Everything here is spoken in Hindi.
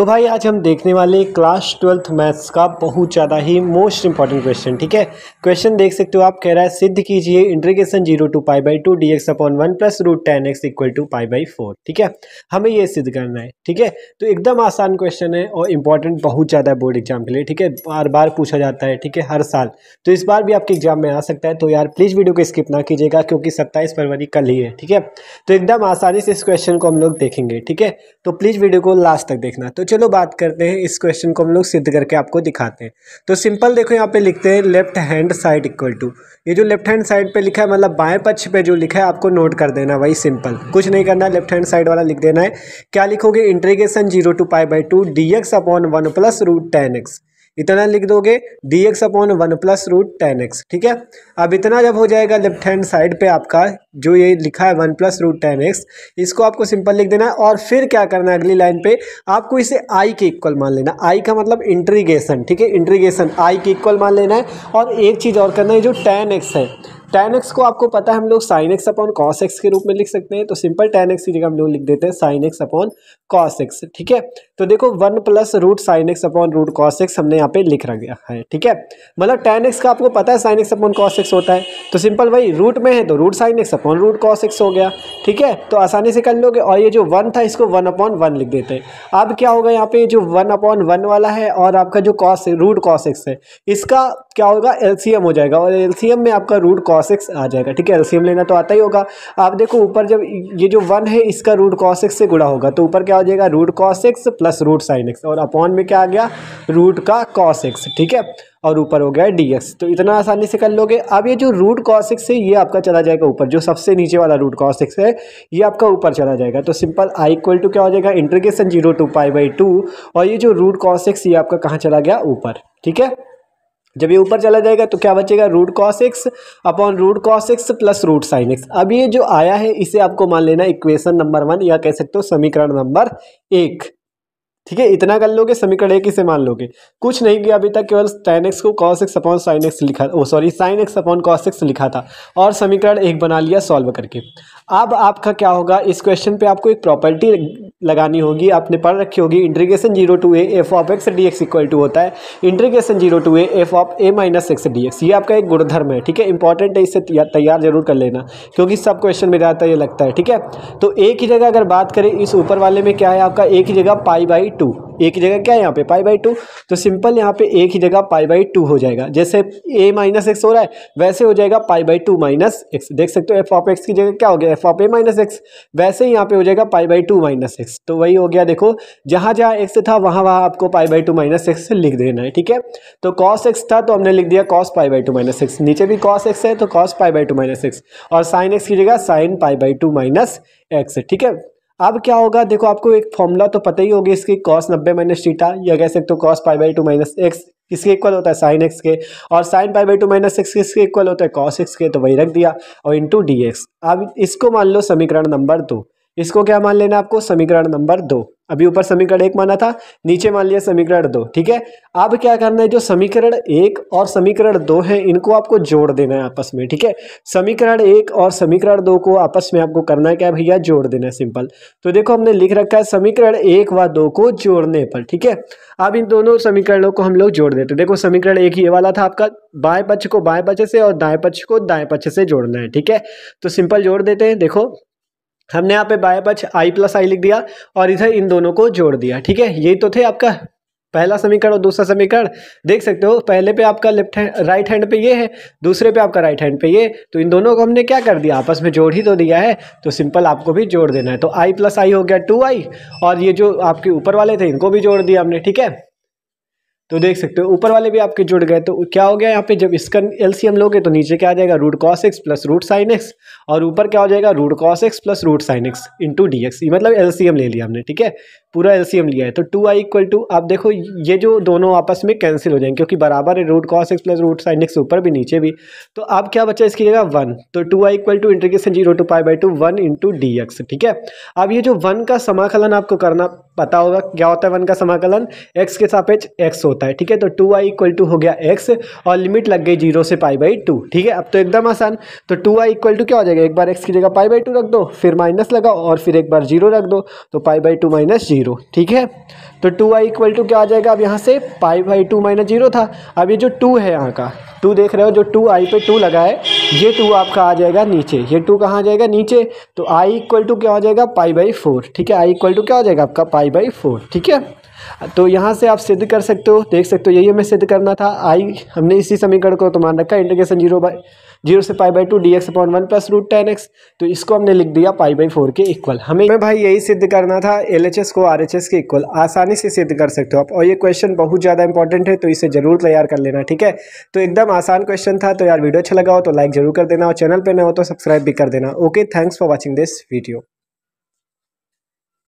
तो भाई आज हम देखने वाले क्लास ट्वेल्थ मैथ्स का बहुत ज़्यादा ही मोस्ट इंपॉर्टेंट क्वेश्चन ठीक है क्वेश्चन देख सकते हो आप कह रहा है सिद्ध कीजिए integration zero to pi by two d x upon one plus root tan x equal to pi by four ठीक है हमें ये सिद्ध करना है ठीक है तो एकदम आसान क्वेश्चन है और इंपॉर्टेंट बहुत ज़्यादा बोर्ड एग्जाम के लिए ठीक है बार बार पूछा जाता है ठीक है हर साल तो इस बार भी आपके एग्जाम में आ सकता है तो यार प्लीज़ वीडियो को स्किप ना कीजिएगा क्योंकि सत्ताईस फरवरी कल ही है ठीक है तो एकदम आसानी से इस क्वेश्चन को हम लोग देखेंगे ठीक है तो प्लीज़ वीडियो को लास्ट तक देखना तो चलो बात करते हैं इस क्वेश्चन को हम लोग सिद्ध करके आपको दिखाते हैं तो सिंपल देखो यहाँ पे लिखते हैं left hand side equal to ये जो लेफ्ट हैंड साइड पे लिखा है मतलब बाएं पक्ष पे जो लिखा है आपको नोट कर देना वही सिंपल कुछ नहीं करना लेफ्ट हैंड साइड वाला लिख देना है क्या लिखोगे integration zero to pi by two d x upon one plus root tan x इतना लिख दोगे d x upon one plus root tan x ठीक है अब इतना जब हो जाएगा लेफ्ट हैंड साइड पे आपका जो ये लिखा है one plus root tan x इसको आपको सिंपल लिख देना है और फिर क्या करना है अगली लाइन पे आपको इसे आई के इक्वल मान लेना आई का मतलब इंट्रीगेशन ठीक है इंट्रीगेशन आई के इक्वल मान लेना है और एक चीज़ और करना है जो टेन एक्स है टेन एक्स को आपको पता है हम लोग sine x upon cos x के रूप में लिख सकते हैं तो सिंपल टेन एक्स की जगह हम लोग लिख देते हैं sine x upon cos x ठीक है तो देखो one plus root sine x upon root cos x हमने यहाँ पे लिख रखा है ठीक है मतलब टेन एक्स का आपको पता है sine x upon cos x होता है तो सिंपल भाई रूट में है तो root sine x upon root cos x हो गया ठीक है तो आसानी से कर लोगे और ये जो वन था इसको वन अपॉन वन लिख देते हैं अब क्या होगा यहाँ पे जो वन अपॉन वन वाला है और आपका जो कॉस रूट कॉस एक्स है इसका क्या होगा एलसीएम हो जाएगा और एलसीएम में आपका रूट कॉस एक्स आ जाएगा ठीक है एलसीएम लेना तो आता ही होगा आप देखो ऊपर जब ये जो वन है इसका रूट कॉस एक्स से गुड़ा होगा तो ऊपर क्या हो जाएगा root cos x plus root sine x और अपॉन में क्या आ गया रूट का कॉस एक्स ठीक है और ऊपर हो गया है डी एक्स तो इतना आसानी से कर लोगे अब ये जो रूट कॉसिक्स है ये आपका चला जाएगा ऊपर जो सबसे नीचे वाला रूट कॉस है ये आपका ऊपर चला जाएगा तो सिंपल आई इक्वल टू क्या हो जाएगा integration zero to pi by two और ये जो रूट कॉसिक्स ये आपका कहाँ चला गया ऊपर ठीक है जब ये ऊपर चला जाएगा तो क्या बचेगा root cos x upon root cos x plus root sine x अब ये जो आया है इसे आपको मान लेना इक्वेशन नंबर वन या कह सकते हो समीकरण नंबर एक ठीक है इतना कर लोगे समीकरण एक ही से मान लोगे कुछ नहीं किया अभी तक केवल टेन एक्स को cos x upon sine x लिखा oh sorry sine x upon cos x लिखा था और समीकरण एक बना लिया सॉल्व करके अब आपका क्या होगा इस क्वेश्चन पे आपको एक प्रॉपर्टी लगानी होगी आपने पढ़ रखी होगी integration zero to a f of x d x equal to होता है integration zero to a f of a minus x d x ये आपका एक गुणधर्म है ठीक है इंपॉर्टेंट है इससे तैयार जरूर कर लेना क्योंकि सब क्वेश्चन में है ये लगता है ठीक है तो एक ही जगह अगर बात करें इस ऊपर वाले में क्या है आपका एक ही जगह पाई बाई टू ए की जगह क्या है यहाँ पे पाई बाई टू तो सिंपल यहाँ पे ए की जगह पाई बाई टू हो जाएगा जैसे ए माइनस एक्स हो रहा है वैसे हो जाएगा pi by two minus x देख सकते हो एफ ऑफ एक्स की जगह क्या हो गया f of a minus x वैसे ही यहाँ पे हो जाएगा pi by two minus x तो वही हो गया देखो जहाँ जहाँ एक्स था वहाँ वहाँ आपको pi by two minus x लिख देना है ठीक है तो कॉस एक्स था तो हमने लिख दिया cos pi by two minus x नीचे भी कॉस एक्स है तो cos pi by two minus x और साइन एक्स की जगह sine pi by two minus x ठीक है अब क्या होगा देखो आपको एक फॉर्मूला तो पता ही होगी इसकी कॉस नब्बे माइनस टीटा या कह सकते हो cos pi by two minus x किसके इक्वल होता है साइन एक्स के और sine pi by two minus x किसके इक्वल होता है कॉस एक्स के तो वही रख दिया और इंटू डी एक्स अब इसको मान लो समीकरण नंबर दो इसको क्या मान लेना आपको समीकरण नंबर दो अभी ऊपर समीकरण एक माना था नीचे मान लिया समीकरण दो ठीक है अब क्या करना है जो समीकरण एक और समीकरण दो है इनको आपको जोड़ देना है आपस में ठीक है समीकरण एक और समीकरण दो को आपस में आपको करना है क्या भैया जोड़ देना है सिंपल तो देखो हमने लिख रखा है समीकरण एक व दो को जोड़ने पर ठीक है अब इन दोनों समीकरणों को हम लोग जोड़ देते देखो समीकरण एक ये वाला था आपका बाएं पक्ष को बाएं पक्ष से और दाएं पक्ष को दाएं पक्ष से जोड़ना है ठीक है तो सिंपल जोड़ देते हैं देखो हमने यहाँ पे बाय पक्ष आई प्लस आई लिख दिया और इधर इन दोनों को जोड़ दिया ठीक है यही तो थे आपका पहला समीकरण और दूसरा समीकरण देख सकते हो पहले पे आपका लेफ्ट हैंड राइट हैंड पे ये है दूसरे पे आपका राइट हैंड पे ये तो इन दोनों को हमने क्या कर दिया आपस में जोड़ ही तो दिया है तो सिंपल आपको भी जोड़ देना है तो आई प्लस आई हो गया टू आई और ये जो आपके ऊपर वाले थे इनको भी जोड़ दिया हमने ठीक है तो देख सकते हो ऊपर वाले भी आपके जुड़ गए तो क्या हो गया यहाँ पे जब इसका एलसीएम लोगे तो नीचे क्या आ जाएगा root cos x plus root sine x और ऊपर क्या हो जाएगा root cos x plus root sine x into d x मतलब एलसीएम ले लिया हमने ठीक है पूरा एलसीएम लिया है तो टू आई इक्वल टू आप देखो ये जो दोनों आपस में कैंसिल हो जाएंगे क्योंकि बराबर है root cos x plus root sine x ऊपर भी नीचे भी तो आप क्या बचा इसकी जगह वन तो two I equal to integration zero to pi by two one into d x ठीक है अब ये जो वन का समाकलन आपको करना पता होगा क्या होता है वन का समाकलन एक्स के सापेक्ष एक्स होता होता है ठीक है तो टू आई इक्वल टू हो गया एक्स और लिमिट लग गई जीरो से पाई बाई टू ठीक है अब तो एकदम आसान तो टू आई इक्वल टू क्या हो जाएगा एक बार एक्स की जगह पाई बाई टू रख दो फिर माइनस लगाओ और फिर एक बार जीरो रख दो तो pi by two minus zero ठीक है तो टू आई इक्वल टू क्या आ जाएगा अब यहाँ से pi by two minus zero था अब ये जो टू है यहाँ का टू देख रहे हो जो टू आई पे टू लगा है ये टू आपका आ जाएगा नीचे ये टू कहाँ आ जाएगा नीचे तो आई इक्वल टू क्या हो जाएगा पाई बाई फोर ठीक है आई इक्वल टू क्या हो जाएगा आपका पाई बाई फोर ठीक है तो यहाँ से आप सिद्ध कर सकते हो देख सकते हो यही हमें सिद्ध करना था आई हमने इसी समीकरण को तो मान रखा इंटीग्रेशन जीरो बाई जीरो से pi by two d x upon one plus root tan x तो इसको हमने लिख दिया पाई बाई फोर के इक्वल हमें भाई यही सिद्ध करना था एल एच एस को आर एच एस के इक्वल आसानी से सिद्ध कर सकते हो आप और ये क्वेश्चन बहुत ज़्यादा इंपॉर्टेंट है तो इसे जरूर तैयार कर लेना ठीक है तो एकदम आसान क्वेश्चन था तो यार वीडियो अच्छा लगा हो तो लाइक जरूर कर देना और चैनल पर न हो तो सब्सक्राइब भी कर देना okay thanks for watching this video